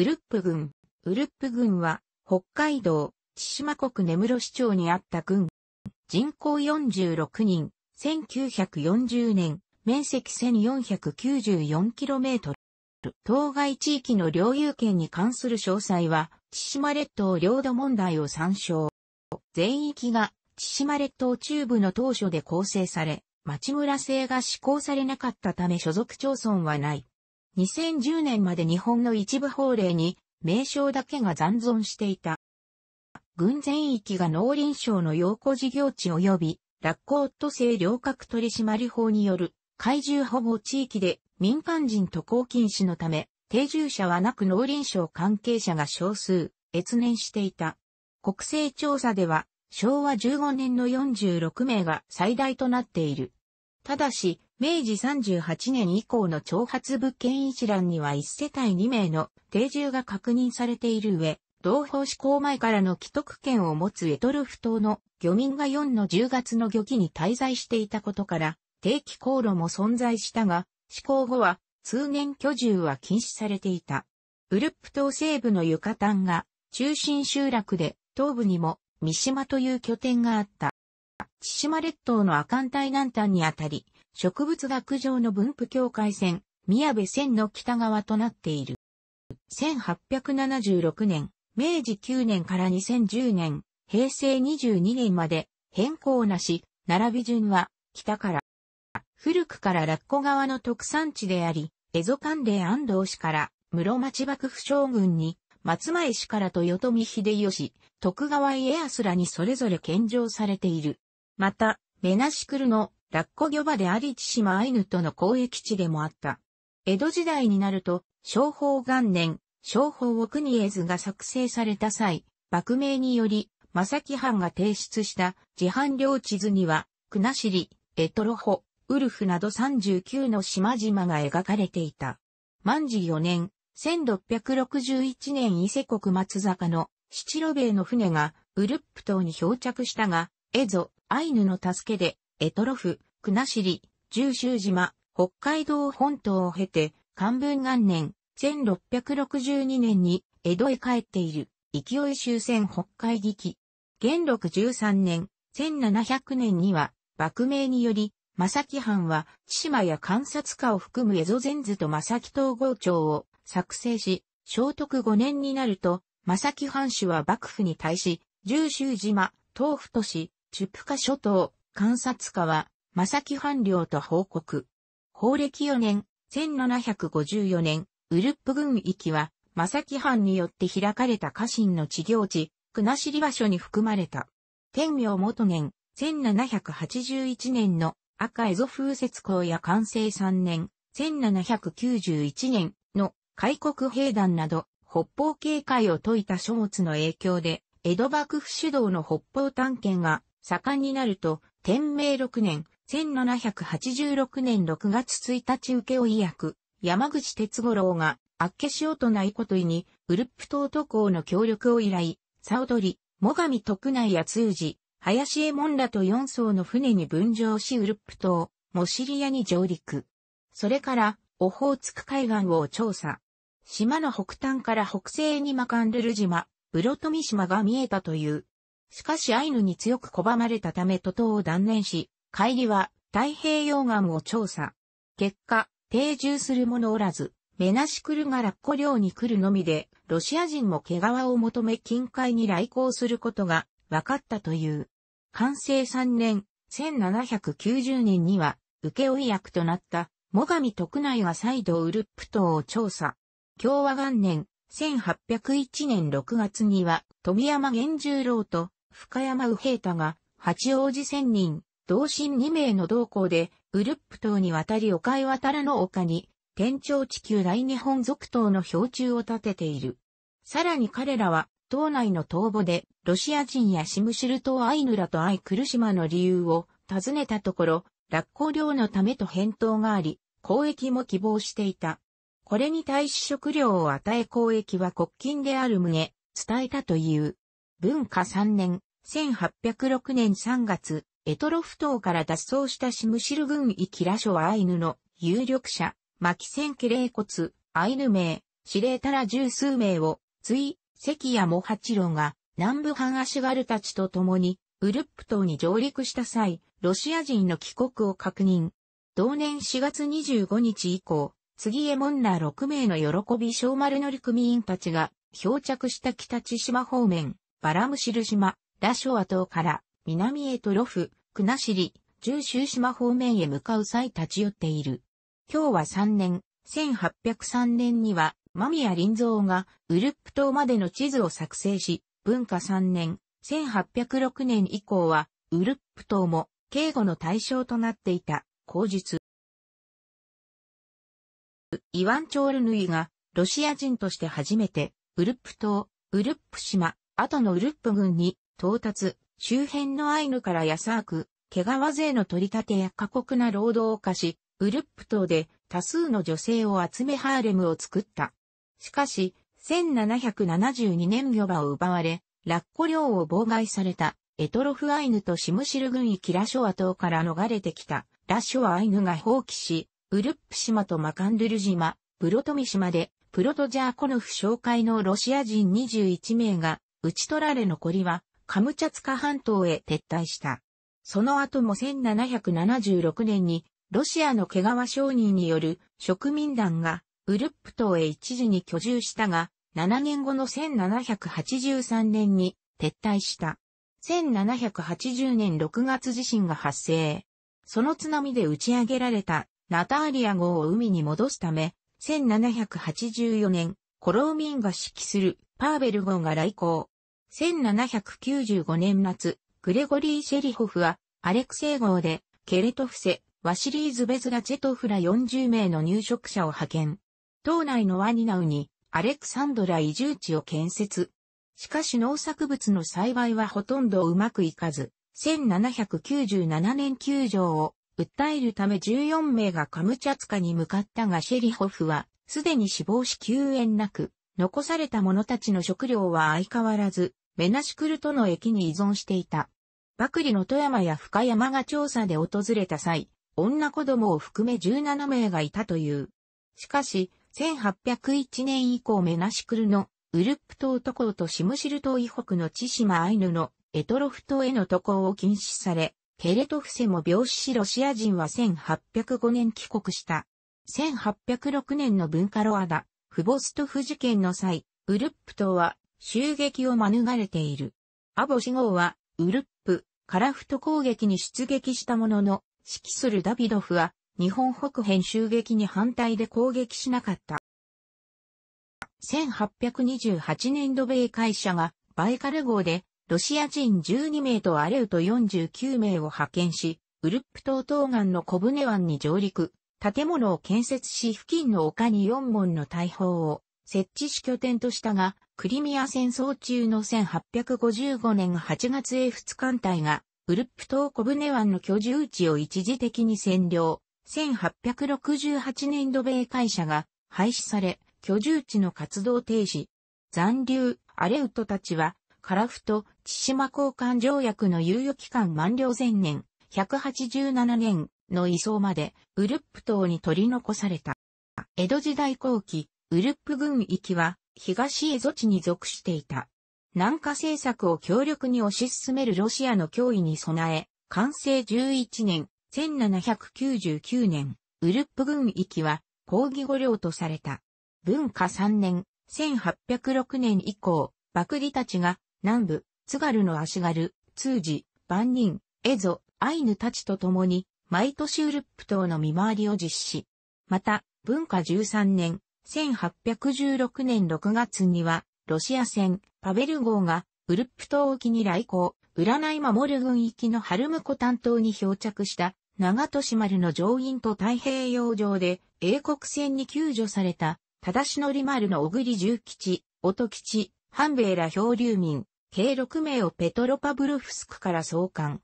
ウルップ郡。ウルップ郡は、北海道、千島国根室市町にあった郡。人口46人、1940年、面積 1494km。当該地域の領有権に関する詳細は、千島列島領土問題を参照。全域が千島列島中部の当初で構成され、町村制が施行されなかったため所属町村はない。2010年まで日本の一部法令に名称だけが残存していた。軍全域が農林省の養護事業地及び、落ッコート製領格取締法による、怪獣保護地域で民間人渡航禁止のため、定住者はなく農林省関係者が少数、越年していた。国勢調査では、昭和15年の46名が最大となっている。ただし、明治38年以降の挑発物件一覧には1世帯2名の定住が確認されている上、同法施行前からの既得権を持つエトルフ島の漁民が4の10月の漁期に滞在していたことから、定期航路も存在したが、施行後は通年居住は禁止されていた。ウルップ島西部のユカタンが中心集落で、東部にも三島という拠点があった。千島列島の亜寒帯南端にあたり、植物学上の分布境界線、宮部線の北側となっている。1876年、明治9年から2010年、平成22年まで変更なし、並び順は北から。古くからラッコ側の特産地であり、蝦夷関連安藤氏から、室町幕府将軍に、松前氏からと豊臣秀吉、徳川家康らにそれぞれ献上されている。また、メナシクルのラッコ漁場であり千島アイヌとの交易地でもあった。江戸時代になると、商法元年、商法を国絵図が作成された際、幕名により、正木藩が提出した自販領地図には、国尻、エトロホ、ウルフなど39の島々が描かれていた。万治4年、1661年伊勢国松坂の七路米の船がウルップ島に漂着したが、エゾ、アイヌの助けで、エトロフ、国後、十州島、北海道本島を経て、漢文元年、1662年に江戸へ帰っている、勢い終戦北海劇。元禄13年、1700年には、幕名により、正木藩は、千島や観察家を含む江戸全図と正木統合庁を作成し、聖徳5年になると、正木藩主は幕府に対し、十州島、東府都市、チュプカ諸島、観察家は、正木藩領と報告。法暦4年、1754年、ウルップ軍域は、正木藩によって開かれた家臣の治療地、国後場所に含まれた。天明元年、1781年の赤蝦夷風雪港や完成3年、1791年の開国兵団など、北方警戒を解いた書物の影響で、江戸幕府主導の北方探検が盛んになると、天明6年、1786年6月1日請負役、山口哲五郎が、あっけしようとないこといに、ウルップ島渡航の協力を依頼、サオドリ、モガミ徳内や通じ、林江門らと4艘の船に分乗しウルップ島、モシリアに上陸。それから、オホーツク海岸を調査。島の北端から北西にマカンルル島、ウロトミ島が見えたという。しかしアイヌに強く拒まれたため徒党を断念し、帰りは太平洋岸を調査。結果、定住する者おらず、目ナシクルがラッコ漁に来るのみで、ロシア人も毛皮を求め近海に来航することが分かったという。完成3年、1790年には、請負役となった、最上徳内が再度ウルップ島を調査。共和元年、1801年6月には、富山源十郎と深山右平太が、八王子仙人、同心2名の同行で、ウルップ島に渡り岡井渡らの丘に、天頂地球大日本続島の標柱を立てている。さらに彼らは、島内の東部で、ロシア人やシムシル島アイヌラとアイクル島の理由を尋ねたところ、落光量のためと返答があり、交易も希望していた。これに対し食料を与え交易は国金である旨、伝えたという。文化3年、1806年3月、エトロフ島から脱走したシムシル軍域ラショはアイヌの有力者、マキセンケレイコツ、アイヌ名、司令たら十数名を、つい、関谷モハチロが、南部藩足。アシガルたちと共に、ウルップ島に上陸した際、ロシア人の帰国を確認。同年4月25日以降、次へモンナ6名の喜び小丸乗組員たちが、漂着した北千島方面、バラムシル島、ラショア島から、南へとロフ、国尻、中州島方面へ向かう際立ち寄っている。今日は3年、1803年には、間宮林蔵がウルップ島までの地図を作成し、文化3年、1806年以降は、ウルップ島も警護の対象となっていた、口述。イワン・チョールヌイが、ロシア人として初めて、ウルップ島、ウルップ島、後のウルップ軍に到達、周辺のアイヌから安ーく、毛皮税の取り立てや過酷な労働を課し、ウルップ島で多数の女性を集めハーレムを作った。しかし、1772年漁場を奪われ、ラッコ漁を妨害された、エトロフアイヌとシムシル軍域ラショア島から逃れてきた、ラショアアイヌが放棄し、ウルップ島とマカンドゥル島、プロトミ島で、プロトジャーコノフ紹介のロシア人21名が、打ち取られ残りは、カムチャツカ半島へ撤退した。その後も1776年にロシアの毛皮商人による植民団がウルップ島へ一時に居住したが、7年後の1783年に撤退した。1780年6月地震が発生。その津波で打ち上げられたナターリア号を海に戻すため、1784年、コローミンが指揮するパーベル号が来航。1795年夏、グレゴリー・シェリホフは、アレクセイ号で、ケレトフセ、ワシリーズ・ベズガチェトフら40名の入植者を派遣。島内のワニナウに、アレクサンドラ移住地を建設。しかし農作物の栽培はほとんどうまくいかず、1797年救条を訴えるため14名がカムチャツカに向かったがシェリホフは、すでに死亡し救援なく、残された者たちの食料は相変わらず、メナシクルとの駅に依存していた。バクリの富山や深山が調査で訪れた際、女子供を含め17名がいたという。しかし、1801年以降メナシクルのウルップ島渡航とシムシル島以北の千島アイヌのエトロフ島への渡航を禁止され、ケレトフセも病死しロシア人は1805年帰国した。1806年の文化ロアダ、フボストフ事件の際、ウルップ島は襲撃を免れている。アボシ号は、ウルップ、カラフト攻撃に出撃したものの、指揮するダビドフは、日本北辺襲撃に反対で攻撃しなかった。1828年度米会社がバイカル号でロシア人12名とアレウト49名を派遣し、ウルップ島東岸の小舟湾に上陸、建物を建設し付近の丘に4門の大砲を設置し拠点としたが、クリミア戦争中の1855年8月英仏艦隊が、ウルップ島コブネ湾の居住地を一時的に占領。1868年度米会社が廃止され、居住地の活動停止。残留、アレウトたちは、カラフト、千島交換条約の猶予期間満了前年、187年の移送まで、ウルップ島に取り残された。江戸時代後期、ウルップ軍域は、東蝦夷地に属していた。南下政策を強力に推し進めるロシアの脅威に備え、完成11年、1799年、ウルップ軍域は抗議御領とされた。文化3年、1806年以降、幕吏たちが南部、津軽の足軽、通じ、万人、エゾ、アイヌたちと共に、毎年ウルップ島の見回りを実施。また、文化13年、1816年6月には、ロシア船、パベル号が、ウルップ島沖に来航、占い守る軍域のハルムコ担当に漂着した、長戸丸の乗員と太平洋上で、英国船に救助された、忠しのり丸の小栗重吉、音吉、半兵衛ら漂流民、計6名をペトロパブルフスクから送還。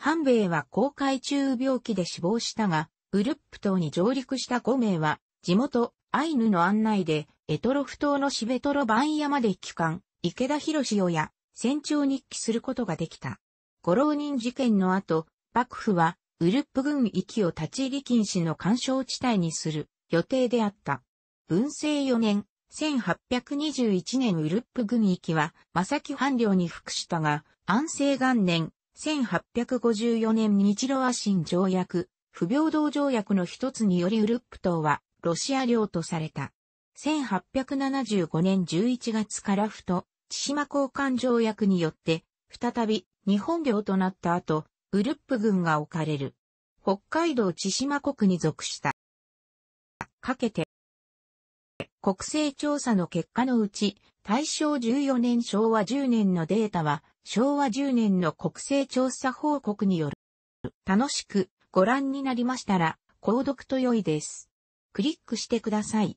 半兵衛は航海中病気で死亡したが、ウルップ島に上陸した5名は、地元、アイヌの案内で、エトロフ島のシベトロバンヤまで帰還、池田博士をや、船長に帰することができた。五浪人事件の後、幕府は、ウルップ軍域を立ち入り禁止の干渉地帯にする予定であった。文政4年、1821年ウルップ軍域は、正木藩領に服したが、安政元年、1854年日露和親条約、不平等条約の一つによりウルップ島は、ロシア領とされた。1875年11月からふと、千島交換条約によって、再び日本領となった後、ウルップ軍が置かれる。北海道千島国に属した。かけて、国勢調査の結果のうち、大正14年昭和10年のデータは、昭和10年の国勢調査報告による。楽しくご覧になりましたら、購読と良いです。クリックしてください。